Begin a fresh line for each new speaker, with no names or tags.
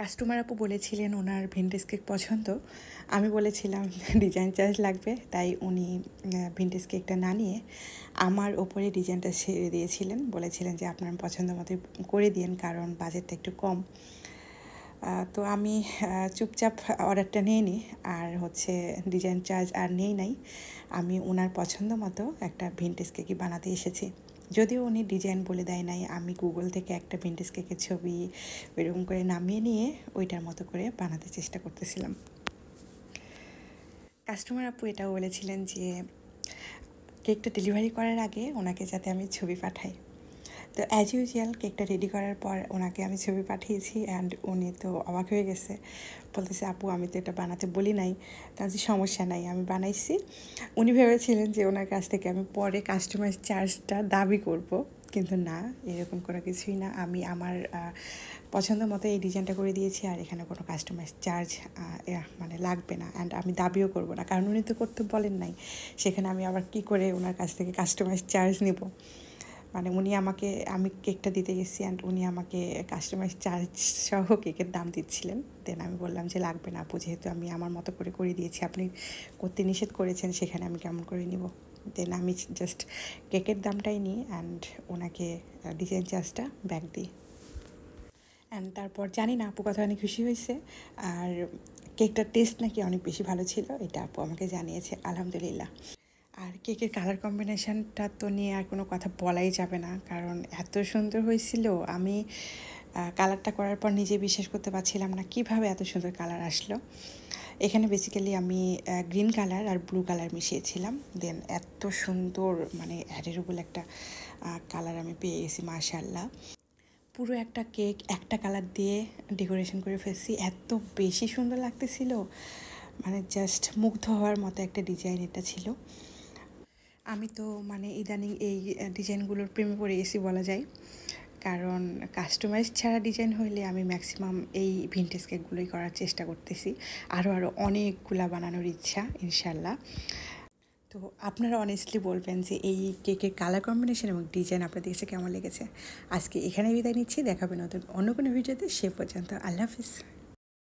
customer আপু বলেছিলেন ওনার vintage cake পছন্দ আমি বলেছিলাম ডিজাইন চার্জ লাগবে তাই উনি ভিনটেজ কেকটা না নিয়ে আমার ওপরে ডিজাইনটা সেরে দিয়েছিলেন বলেছিলেন যে আপনার পছন্দ মতো করে দিন কারণ বাজেটটা একটু কম তো আমি চুপচাপ অর্ডারটা নিয়ে নিই আর হচ্ছে ডিজাইন চার্জ আর নেই নাই আমি ওনার পছন্দ মতো একটা ভিনটেজ কেকই বানাতে এসেছি যদিও উনি ডিজাইন বলে দেয় নাই আমি গুগল থেকে একটা ভিন্টেজ কেকের ছবি এরকম করে নামিয়ে নিয়ে ওইটার মতো করে বানাতে চেষ্টা করতেছিলাম কাস্টমার আপু এটাও বলেছিলেন যে কেকটা ডেলিভারি করার আগে ওনাকে যাতে আমি ছবি পাঠাই তো অ্যাজ ইউজুয়াল কেকটা রেডি করার পর ওনাকে আমি ছবি পাঠিয়েছি অ্যান্ড উনি তো অবাক হয়ে গেছে বলতেছে আপু আমি তো এটা বানাতে বলি নাই তার যে সমস্যা নাই আমি বানাইছি উনি ভেবেছিলেন যে ওনার কাছ থেকে আমি পরে কাস্টমার চার্জটা দাবি করব কিন্তু না এরকম কোনো কিছুই না আমি আমার পছন্দ মতো এই ডিজাইনটা করে দিয়েছি আর এখানে কোনো কাস্টমাইজ চার্জ মানে লাগবে না অ্যান্ড আমি দাবিও করব না কারণ উনি তো করতে বলেন নাই সেখানে আমি আবার কি করে ওনার কাছ থেকে কাস্টমাইজ চার্জ নেব মানে উনি আমাকে আমি কেকটা দিতে গেছি অ্যান্ড উনি আমাকে কাস্টমাইজ চার্জ সহ কেকের দাম দিচ্ছিলেন দেন আমি বললাম যে লাগবে না আপু যেহেতু আমি আমার মতো করে করে দিয়েছি আপনি করতে নিষেধ করেছেন সেখানে আমি কেমন করে নিব দেন আমি জাস্ট কেকের দামটাই নিই অ্যান্ড ওনাকে ডিজাইন চার্জটা ব্যাক দিই অ্যান্ড তারপর জানি না আপু কথা অনেক খুশি হয়েছে আর কেকটার টেস্ট নাকি অনেক বেশি ভালো ছিল এটা আপু আমাকে জানিয়েছে আলহামদুলিল্লাহ আর কেকের কালার কম্বিনেশানটা তো নিয়ে আর কোনো কথা বলাই যাবে না কারণ এত সুন্দর হয়েছিল আমি কালারটা করার পর নিজে বিশ্বাস করতে পারছিলাম না কিভাবে এত সুন্দর কালার আসলো এখানে বেসিক্যালি আমি গ্রিন কালার আর ব্লু কালার মিশিয়েছিলাম দেন এত সুন্দর মানে অ্যাডেরেবল একটা কালার আমি পেয়ে গেছি মাশাল্লাহ পুরো একটা কেক একটা কালার দিয়ে ডেকোরেশন করে ফেলছি এত বেশি সুন্দর লাগতেছিল মানে জাস্ট মুগ্ধ হওয়ার মতো একটা ডিজাইন এটা ছিল আমি তো মানে ইদানিং এই ডিজাইনগুলোর প্রেমে পড়ে এসি বলা যায় কারণ কাস্টমাইজ ছাড়া ডিজাইন হইলে আমি ম্যাক্সিমাম এই ভিনটেজ কেকগুলোই করার চেষ্টা করতেছি আরও আরও অনেকগুলা বানানোর ইচ্ছা ইনশাল্লাহ তো আপনারা অনেস্টলি বলবেন যে এই কেকের কালার কম্বিনেশন এবং ডিজাইন আপনাদের কাছে কেমন লেগেছে আজকে এখানে বিদায় নিচ্ছি দেখাবেন নতুন অন্য কোনো ভিডিওতে সে পর্যন্ত আল্লাহ হাফিজ